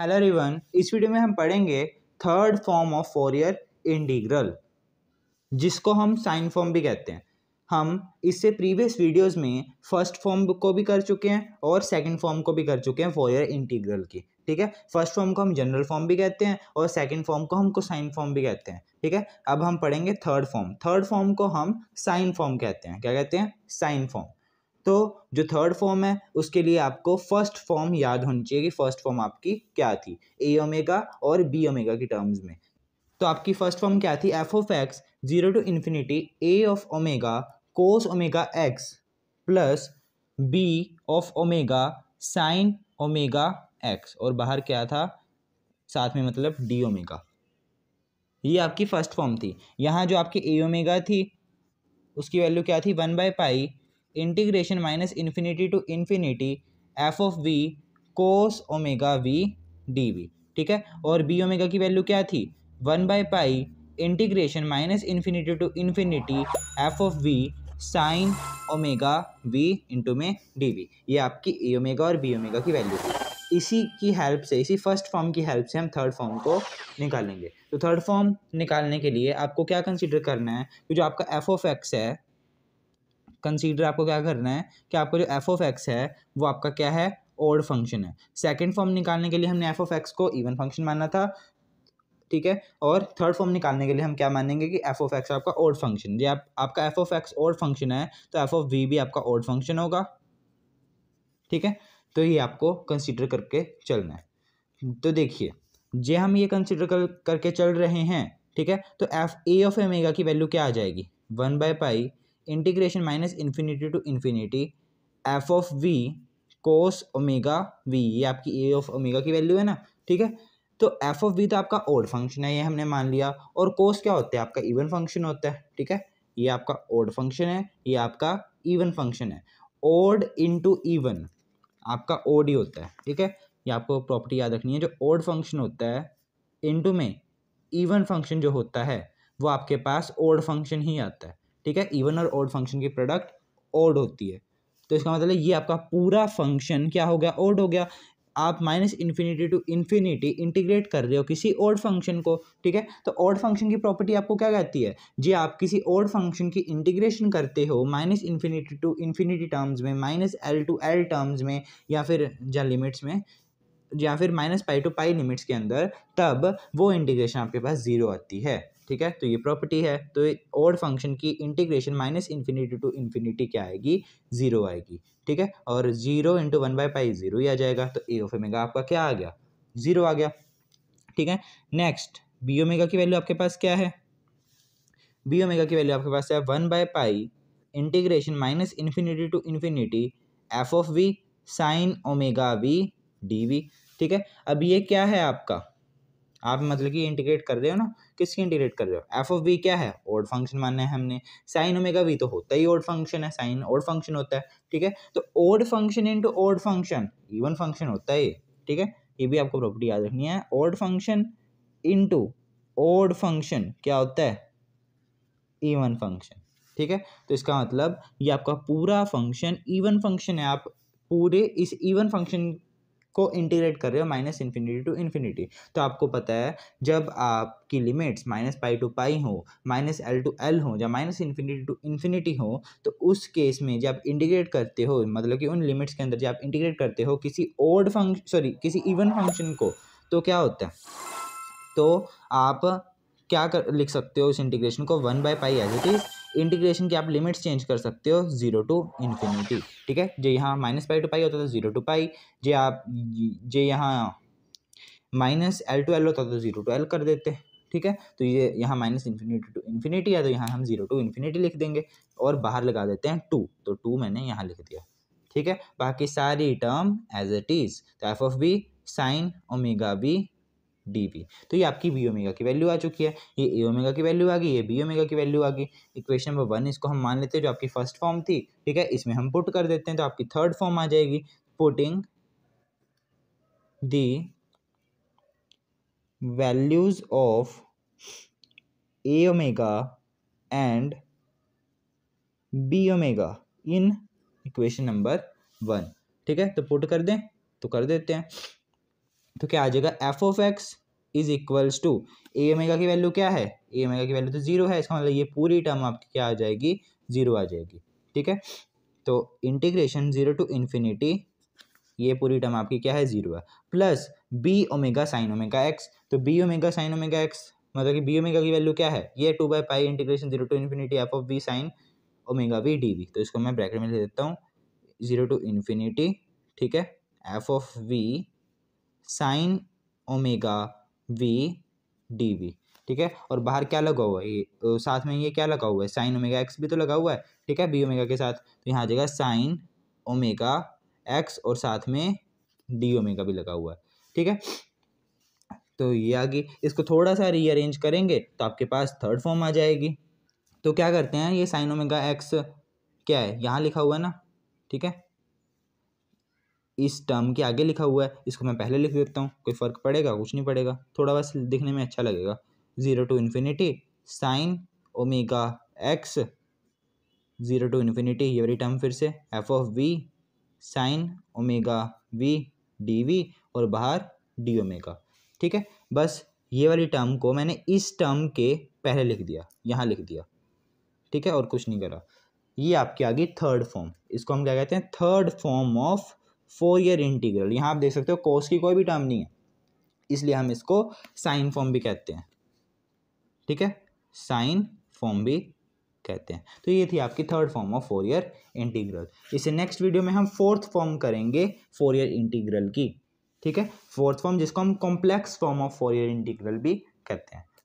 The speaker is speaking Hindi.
हेलो रिवन इस वीडियो में हम पढ़ेंगे third form of Fourier integral जिसको हम साइन फॉर्म भी कहते हैं हम इससे प्रीवियस वीडियोस में फर्स्ट फॉर्म को भी कर चुके हैं और सेकंड फॉर्म को भी कर चुके हैं ईयर इंटीग्रल की ठीक है फर्स्ट फॉर्म को हम जनरल फॉर्म भी कहते हैं और सेकंड फॉर्म को हम साइन फॉर्म भी कहते हैं ठीक है अब हम पढ़ेंगे थर्ड फॉर्म थर्ड फॉर्म को हम साइन फॉर्म कहते हैं क्या कहते हैं साइन फॉर्म तो जो थर्ड फॉर्म है उसके लिए आपको फर्स्ट फॉर्म याद होनी चाहिए कि फर्स्ट फॉर्म आपकी क्या थी ए ओमेगा और बी ओमेगा की टर्म्स में तो आपकी फर्स्ट फॉर्म क्या थी F of X zero to infinity A of omega cos omega X plus B of omega sine omega X और बाहर क्या था साथ में मतलब डी ओमेगा ये आपकी फर्स्ट फॉर्म थी यहाँ जो आपकी ए ओमेगा थी उसकी वैल्यू क्या थी one by pi integration minus infinity to infinity F of V cos omega V D V ठीक है और बी ओमेगा की वैल्यू क्या थी one by pi integration minus infinity to infinity F of V sine omega V into में डी वी ये आपकी ए ओमेगा और बी ओमेगा की वैल्यू थी इसी की हेल्प से इसी फर्स्ट फॉर्म की हेल्प से हम थर्ड फॉर्म को निकालेंगे तो थर्ड फॉर्म निकालने के लिए आपको क्या कंसिडर करना है कि तो जो आपका एफ ऑफ एक्स है कंसीडर आपको क्या करना है कि आपका जो एफ ऑफ एक्स है वो आपका क्या है ओड फंक्शन है सेकेंड फॉर्म निकालने के लिए हमने एफ ऑफ एक्स को इवन फंक्शन माना था ठीक है और थर्ड फॉर्म निकालने के लिए हम क्या मानेंगे कि एफ ऑफ एक्स आपका ओड फंक्शन जी आप, आपका F of X odd function है तो एफ ऑफ वी भी आपका ओड फंक्शन होगा ठीक है तो ये आपको कंसीडर करके चलना है तो देखिए जे हम ये कंसीडर कर करके चल रहे हैं ठीक है तो एफ ए ऑफ एमेगा की वैल्यू क्या आ जाएगी one by pi integration minus infinity to infinity F of V cos omega V ये आपकी ए ऑफ ओमेगा की वैल्यू है ना ठीक है तो एफ ऑफ वी तो आपका ओड फंक्शन है ये हमने मान लिया और कोस क्या होता है आपका इवन फंक्शन होता है ठीक है ये आपका ओड फंक्शन है ये आपका इवन फंक्शन है ओड इंटू ईवन आपका ओड ही होता है ठीक है ये आपको प्रॉपर्टी याद रखनी है जो ओड फंक्शन होता है इंटू में ईवन फंक्शन जो होता है वो आपके पास ओड फंक्शन ही आता है ठीक है इवन और ओड फंक्शन की प्रोडक्ट ओड होती है तो इसका मतलब ये आपका पूरा फंक्शन क्या हो गया ओड हो गया आप minus infinity to infinity integrate कर रहे हो किसी ओड फंक्शन को ठीक है तो ओड फंक्शन की प्रॉपर्टी आपको क्या कहती है जी आप किसी ओड फंक्शन की इंटीग्रेशन करते हो minus infinity to infinity terms में minus L to L terms में या फिर या लिमिट्स में या फिर minus pi to pi limits के अंदर तब वो इंटीग्रेशन आपके पास ज़ीरो आती है ठीक है तो ये प्रॉपर्टी है तो ओड फंक्शन की integration minus infinity to infinity क्या आएगी जीरो आएगी ठीक है और zero into one by pi zero ही आ जाएगा तो ए ऑफ ओमेगा आपका क्या आ गया जीरो आ गया ठीक है नेक्स्ट बी ओमेगा की वैल्यू आपके पास क्या है बी ओमेगा की वैल्यू आपके पास है one by pi integration minus infinity to infinity F of V sine omega V D V ठीक है अब ये क्या है आपका आप मतलब कि इंटीग्रेट कर रहे हो ना किसकी इंटीग्रेट कर रहे हो एफ ऑफ बी क्या है ओड फंक्शन मानना है हमने साइन ओमेगा वी तो होता ही ओड फंक्शन है साइन ओड फंक्शन होता है ठीक है तो odd function into odd function even function होता है ठीक है ये भी आपको प्रॉपर्टी याद रखनी है odd function into odd function क्या होता है इवन फंक्शन ठीक है तो इसका मतलब ये आपका पूरा फंक्शन इवन फंक्शन है आप पूरे इस इवन फंक्शन को इंटीग्रेट कर रहे हो माइनस इन्फिनिटी टू इन्फिनिटी तो आपको पता है जब आपकी limits minus pi to pi हो माइनस एल टू एल हो या माइनस इन्फिनिटी टू इन्फिनिटी हो तो उस केस में जब आप इंटीग्रेट करते हो मतलब कि उन लिमिट्स के अंदर जब आप इंटीग्रेट करते हो किसी ओड फंक्शन सॉरी किसी इवन फंक्शन को तो क्या होता है तो आप क्या कर लिख सकते हो उस इंटीग्रेशन को one by pi as it is integration की आप लिमिट्स चेंज कर सकते हो जीरो टू इन्फिनिटी ठीक है जो यहाँ माइनस पाई टू पाई होता था जीरो टू पाई जे आप जे यहाँ माइनस एल टू एल होता तो जीरो टू एल कर देते ठीक है तो ये यहाँ माइनस इन्फिनिटी टू इन्फिनिटी है तो यहाँ हम जीरो टू इन्फिनिटी लिख देंगे और बाहर लगा देते हैं टू तो टू मैंने यहाँ लिख दिया ठीक है बाकी सारी टर्म एज इट इज़ तो F of B sine omega B D P तो ये आपकी बी ओमेगा की वैल्यू आ चुकी है ये ए ओमेगा की वैल्यू आ गई ये बी ओमेगा की वैल्यू आ गई इक्वेशन नंबर वन इसको हम मान लेते हैं जो आपकी फर्स्ट फॉर्म थी ठीक है इसमें हम पुट कर देते हैं तो आपकी थर्ड फॉर्म आ जाएगी putting the values of A omega and B omega in equation number one ठीक है तो पुट कर दें तो कर देते हैं तो क्या आ जाएगा F of X is equals to A omega की वैल्यू क्या है ए ओमेगा की वैल्यू तो जीरो है इसका मतलब ये पूरी टर्म आपकी क्या आ जाएगी जीरो आ जाएगी ठीक है तो इंटीग्रेशन जीरो टू इन्फिनिटी ये पूरी टर्म आपकी क्या है जीरो है plus B omega sine omega X तो B omega sine omega X मतलब कि बी ओमेगा की वैल्यू क्या है ये two by pi integration zero to infinity F of B sine omega B D तो इसको मैं ब्रैकेट में ले देता हूँ जीरो टू इन्फिनिटी ठीक है F of V sine omega V D V ठीक है और बाहर क्या लगा हुआ है ये साथ में ये क्या लगा हुआ है साइन ओमेगा एक्स भी तो लगा हुआ है ठीक है बी ओमेगा के साथ तो यहाँ आ जाएगा साइन ओमेगा एक्स और साथ में डी ओमेगा भी लगा हुआ है ठीक है तो ये आ गई इसको थोड़ा सा रीअरेंज करेंगे तो आपके पास थर्ड फॉर्म आ जाएगी तो क्या करते हैं ये साइन ओमेगा एक्स क्या है यहाँ लिखा हुआ है ना ठीक है इस टर्म के आगे लिखा हुआ है इसको मैं पहले लिख देता हूँ कोई फ़र्क पड़ेगा कुछ नहीं पड़ेगा थोड़ा बस दिखने में अच्छा लगेगा zero to infinity sine omega X zero to infinity ये वाली टर्म फिर से F of V sine omega V D V और बाहर डी ओमेगा ठीक है बस ये वाली टर्म को मैंने इस टर्म के पहले लिख दिया यहाँ लिख दिया ठीक है और कुछ नहीं करा ये आपकी आ गई थर्ड फॉर्म इसको हम क्या कहते हैं third form of Fourier integral यहाँ आप देख सकते हो कोस की कोई भी टर्म नहीं है इसलिए हम इसको साइन फॉर्म भी कहते हैं ठीक है साइन फॉर्म भी कहते हैं तो ये थी आपकी third form of Fourier integral इसे नेक्स्ट वीडियो में हम फोर्थ फॉर्म करेंगे फोर ईयर इंटीग्रल की ठीक है फोर्थ फॉर्म जिसको हम complex form of Fourier integral भी कहते हैं